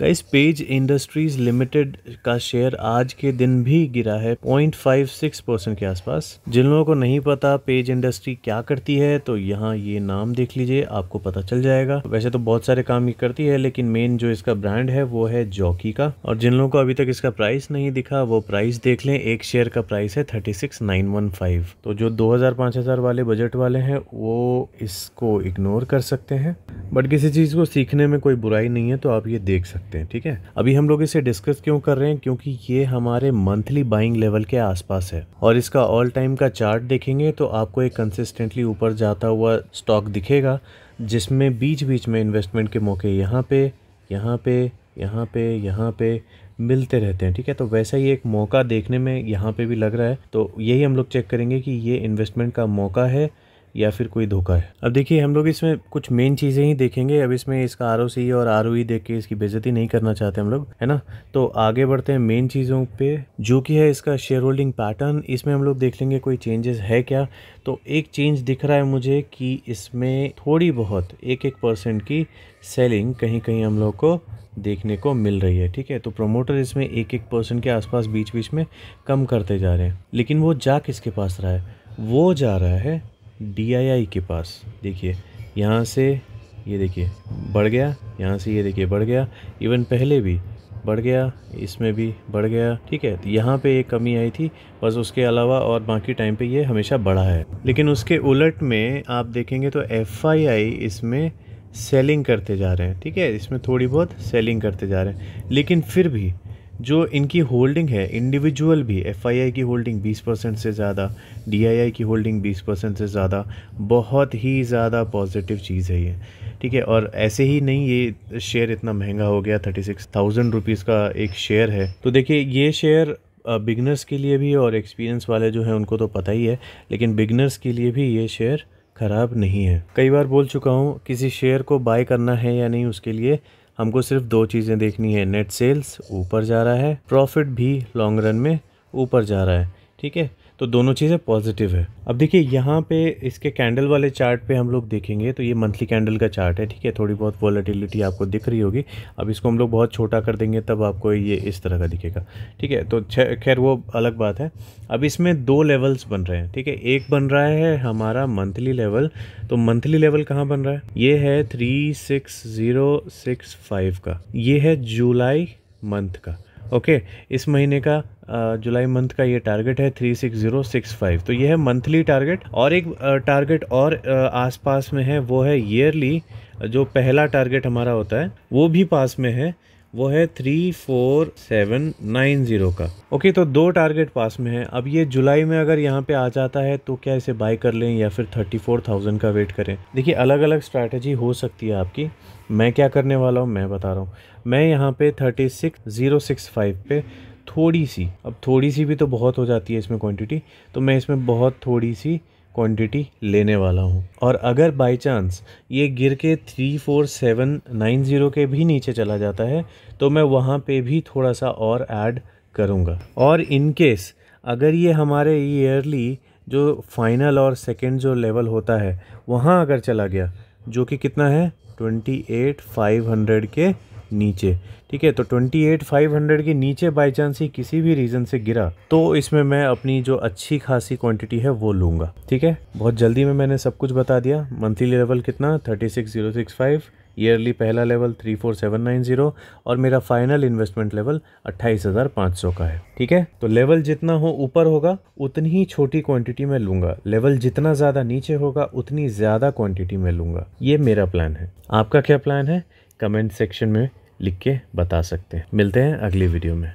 guys Page Industries Limited का share आज के दिन भी गिरा है 0.56 परसेंट के आसपास जिन लोगों को नहीं पता पेज इंडस्ट्री क्या करती है तो यहाँ ये नाम देख लीजिए आपको पता चल जाएगा वैसे तो बहुत सारे काम ये करती है लेकिन मेन जो इसका ब्रांड है वो है जॉकी का और जिन लोगों को अभी तक इसका प्राइस नहीं दिखा वो प्राइस देख लें एक शेयर का प्राइस है थर्टी तो जो दो हजार वाले बजट वाले हैं वो इसको इग्नोर कर सकते हैं बट किसी चीज़ को सीखने में कोई बुराई नहीं है तो आप ये देख सकते हैं ठीक है अभी हम लोग इसे डिस्कस क्यों कर रहे हैं क्योंकि ये हमारे मंथली बाइंग लेवल के आसपास है और इसका ऑल टाइम का चार्ट देखेंगे तो आपको एक कंसिस्टेंटली ऊपर जाता हुआ स्टॉक दिखेगा जिसमें बीच बीच में इन्वेस्टमेंट के मौके यहाँ पे यहाँ पे यहाँ पे यहाँ पे मिलते रहते हैं ठीक है तो वैसा ही एक मौका देखने में यहाँ पे भी लग रहा है तो यही हम लोग चेक करेंगे कि ये इन्वेस्टमेंट का मौका है या फिर कोई धोखा है अब देखिए हम लोग इसमें कुछ मेन चीज़ें ही देखेंगे अब इसमें इसका आर और आर e देख के इसकी बेजती नहीं करना चाहते हम लोग है ना तो आगे बढ़ते हैं मेन चीज़ों पे जो कि है इसका शेयर होल्डिंग पैटर्न इसमें हम लोग देख लेंगे कोई चेंजेस है क्या तो एक चेंज दिख रहा है मुझे कि इसमें थोड़ी बहुत एक एक परसेंट की सेलिंग कहीं कहीं हम लोग को देखने को मिल रही है ठीक है तो प्रोमोटर इसमें एक एक परसेंट के आसपास बीच बीच में कम करते जा रहे हैं लेकिन वो जा किसके पास रहा है वो जा रहा है डी के पास देखिए यहाँ से ये देखिए बढ़ गया यहाँ से ये देखिए बढ़ गया इवन पहले भी बढ़ गया इसमें भी बढ़ गया ठीक है तो यहाँ पे एक कमी आई थी बस उसके अलावा और बाकी टाइम पे ये हमेशा बढ़ा है लेकिन उसके उलट में आप देखेंगे तो एफ इसमें सेलिंग करते जा रहे हैं ठीक है इसमें थोड़ी बहुत सेलिंग करते जा रहे हैं लेकिन फिर भी जो इनकी होल्डिंग है इंडिविजुअल भी एफआईआई की होल्डिंग 20 परसेंट से ज़्यादा डीआईआई की होल्डिंग 20 परसेंट से ज़्यादा बहुत ही ज़्यादा पॉजिटिव चीज़ है ये ठीक है और ऐसे ही नहीं ये शेयर इतना महंगा हो गया थर्टी सिक्स थाउजेंड रुपीज़ का एक शेयर है तो देखिए ये शेयर बिगनर्स के लिए भी और एक्सपीरियंस वाले जो हैं उनको तो पता ही है लेकिन बिगनर्स के लिए भी ये शेयर ख़राब नहीं है कई बार बोल चुका हूँ किसी शेयर को बाय करना है या नहीं उसके लिए हमको सिर्फ दो चीज़ें देखनी है नेट सेल्स ऊपर जा रहा है प्रॉफिट भी लॉन्ग रन में ऊपर जा रहा है ठीक है तो दोनों चीज़ें पॉजिटिव है अब देखिए यहाँ पे इसके कैंडल वाले चार्ट पे हम लोग देखेंगे तो ये मंथली कैंडल का चार्ट है ठीक है थोड़ी बहुत वॉलेटिलिटी आपको दिख रही होगी अब इसको हम लोग बहुत छोटा कर देंगे तब आपको ये इस तरह का दिखेगा ठीक है तो खैर वो अलग बात है अब इसमें दो लेवल्स बन रहे हैं ठीक है एक बन रहा है हमारा मंथली लेवल तो मंथली लेवल कहाँ बन रहा है ये है three six zero six five का ये है जुलाई मंथ का ओके इस महीने का जुलाई मंथ का ये टारगेट है three six zero six five तो ये है मंथली टारगेट और एक टारगेट और आसपास में है वो है ईयरली जो पहला टारगेट हमारा होता है वो भी पास में है वो है three four seven nine zero का ओके तो दो टारगेट पास में है अब ये जुलाई में अगर यहाँ पे आ जाता है तो क्या इसे बाई कर लें या फिर थर्टी फोर थाउजेंड का वेट करें देखिए अलग अलग स्ट्रैटेजी हो सकती है आपकी मैं क्या करने वाला हूँ मैं बता रहा हूँ मैं यहाँ पे thirty six zero six five पे थोड़ी सी अब थोड़ी सी भी तो बहुत हो जाती है इसमें क्वान्टिटी तो मैं इसमें बहुत थोड़ी सी क्वांटिटी लेने वाला हूँ और अगर बाई चांस ये गिर के three four seven nine zero के भी नीचे चला जाता है तो मैं वहाँ पे भी थोड़ा सा और ऐड करूँगा और इन केस अगर ये हमारे ईयरली जो फाइनल और सेकंड जो लेवल होता है वहाँ अगर चला गया जो कि कितना है ट्वेंटी एट फाइव हंड्रेड के नीचे ठीक है तो 28,500 के नीचे बाई चांस ही किसी भी रीज़न से गिरा तो इसमें मैं अपनी जो अच्छी खासी क्वांटिटी है वो लूँगा ठीक है बहुत जल्दी में मैंने सब कुछ बता दिया मंथली लेवल कितना 36065 ईयरली पहला लेवल 34790 और मेरा फाइनल इन्वेस्टमेंट लेवल 28500 का है ठीक है तो लेवल जितना हो ऊपर होगा उतनी ही छोटी क्वांटिटी में लूंगा लेवल जितना ज़्यादा नीचे होगा उतनी ज़्यादा क्वांटिटी में लूँगा ये मेरा प्लान है आपका क्या प्लान है कमेंट सेक्शन में लिख के बता सकते हैं मिलते हैं अगली वीडियो में